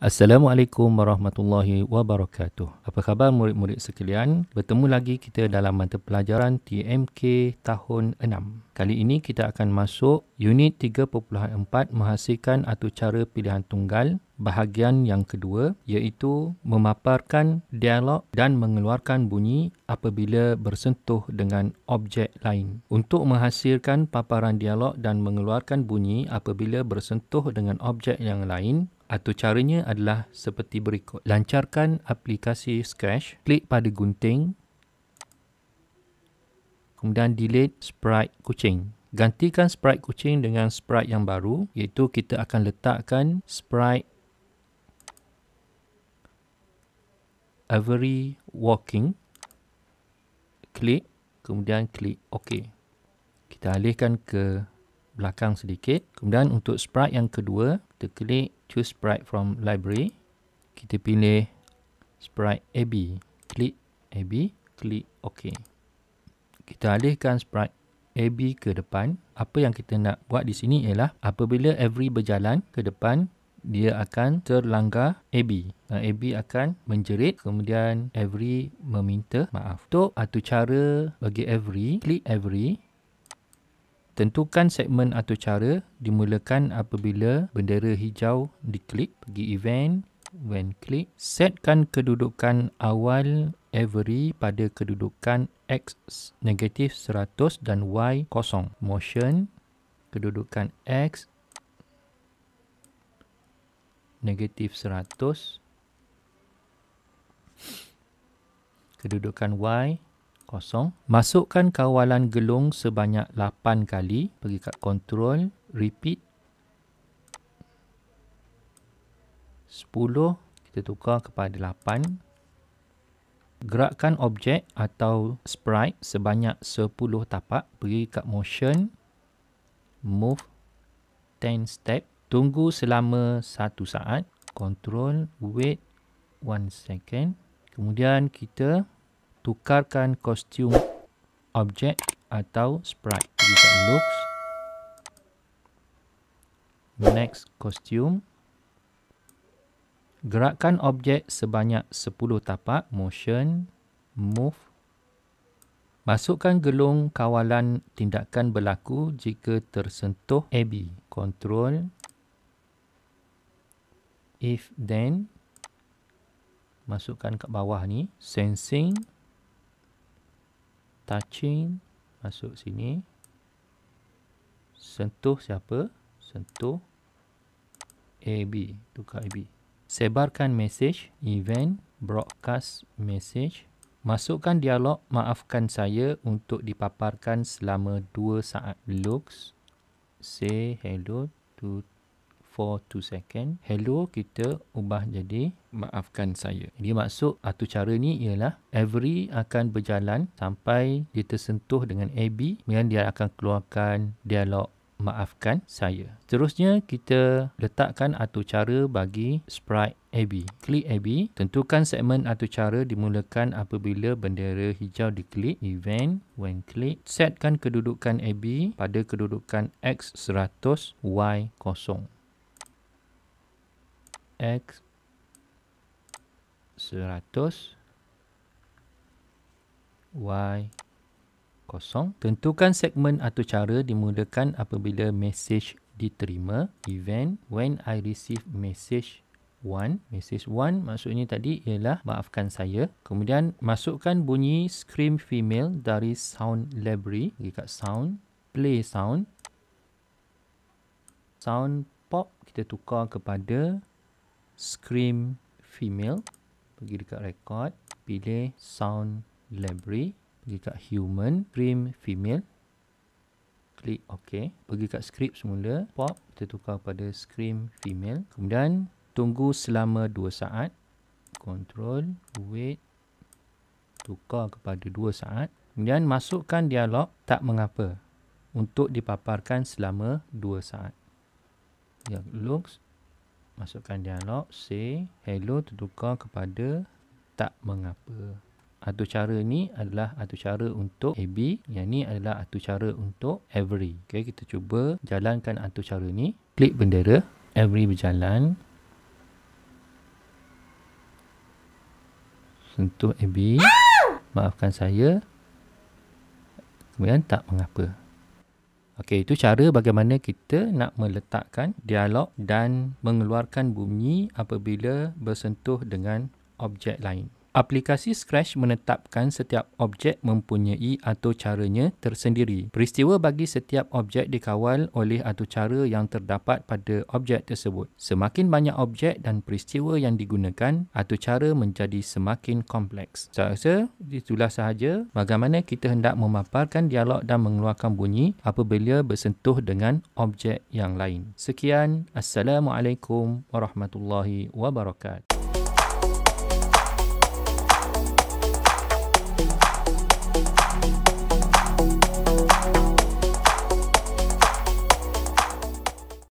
Assalamualaikum warahmatullahi wabarakatuh. Apa khabar murid-murid sekalian? Bertemu lagi kita dalam mata pelajaran TMK tahun 6. Kali ini kita akan masuk unit 3.4 menghasilkan atau cara pilihan tunggal bahagian yang kedua iaitu memaparkan dialog dan mengeluarkan bunyi apabila bersentuh dengan objek lain. Untuk menghasilkan paparan dialog dan mengeluarkan bunyi apabila bersentuh dengan objek yang lain, atau caranya adalah seperti berikut. Lancarkan aplikasi Scratch. klik pada gunting, kemudian delete sprite kucing. Gantikan sprite kucing dengan sprite yang baru, iaitu kita akan letakkan sprite Avery Walking. Klik, kemudian klik OK. Kita alihkan ke belakang sedikit. Kemudian untuk sprite yang kedua, kita klik choose sprite from library. Kita pilih sprite Abby. Klik Abby. Klik OK. Kita alihkan sprite Abby ke depan. Apa yang kita nak buat di sini ialah apabila every berjalan ke depan, dia akan terlanggar Abby. Abby akan menjerit. Kemudian Every meminta maaf. Untuk atur cara bagi Every. klik Every. Tentukan segmen atau cara dimulakan apabila bendera hijau diklik. Pergi event, when click. Setkan kedudukan awal every pada kedudukan X negatif 100 dan Y kosong. Motion, kedudukan X negatif 100. Kedudukan Y kosong. Masukkan kawalan gelung sebanyak 8 kali. Pergi kat control, repeat. 10, kita tukar kepada 8. Gerakkan objek atau sprite sebanyak 10 tapak. Pergi kat motion, move 10 step. Tunggu selama 1 saat. Control, wait 1 second. Kemudian kita tukarkan kostum objek atau sprite jika looks next kostum gerakkan objek sebanyak 10 tapak motion move masukkan gelung kawalan tindakan berlaku jika tersentuh AB control if then masukkan ke bawah ni sensing touching masuk sini sentuh siapa sentuh AB tukar AB sebarkan message event broadcast message masukkan dialog maafkan saya untuk dipaparkan selama 2 saat looks say hello to for two second. Hello kita ubah jadi maafkan saya. Dia maksud atau cara ni ialah every akan berjalan sampai dia tersentuh dengan AB kemudian dia akan keluarkan dialog maafkan saya. Seterusnya kita letakkan atur cara bagi sprite AB. Klik AB. Tentukan segmen atur cara dimulakan apabila bendera hijau diklik. Event when click. Setkan kedudukan AB pada kedudukan X 100, Y 0. X 100 Y kosong. Tentukan segmen atau cara dimulakan apabila message diterima. Event when I receive message 1. Message 1 maksudnya tadi ialah maafkan saya. Kemudian masukkan bunyi scream female dari sound library. Pergi kat sound. Play sound. Sound pop kita tukar kepada scream female pergi dekat record pilih sound library pergi dekat human scream female klik ok pergi dekat script semula pop kita tukar pada scream female kemudian tunggu selama 2 saat control wait tukar kepada 2 saat kemudian masukkan dialog tak mengapa untuk dipaparkan selama 2 saat ya looks masukkan dialog c hello tertukar kepada tak mengapa atau cara ni adalah atau cara untuk AB yang ni adalah atau cara untuk every okey kita cuba jalankan atau cara ni klik bendera every berjalan sentuh AB maafkan saya kemudian tak mengapa Okey, itu cara bagaimana kita nak meletakkan dialog dan mengeluarkan bunyi apabila bersentuh dengan objek lain. Aplikasi Scratch menetapkan setiap objek mempunyai atau caranya tersendiri. Peristiwa bagi setiap objek dikawal oleh atau cara yang terdapat pada objek tersebut. Semakin banyak objek dan peristiwa yang digunakan, atau cara menjadi semakin kompleks. Saya rasa itulah sahaja bagaimana kita hendak memaparkan dialog dan mengeluarkan bunyi apabila bersentuh dengan objek yang lain. Sekian, Assalamualaikum Warahmatullahi Wabarakatuh.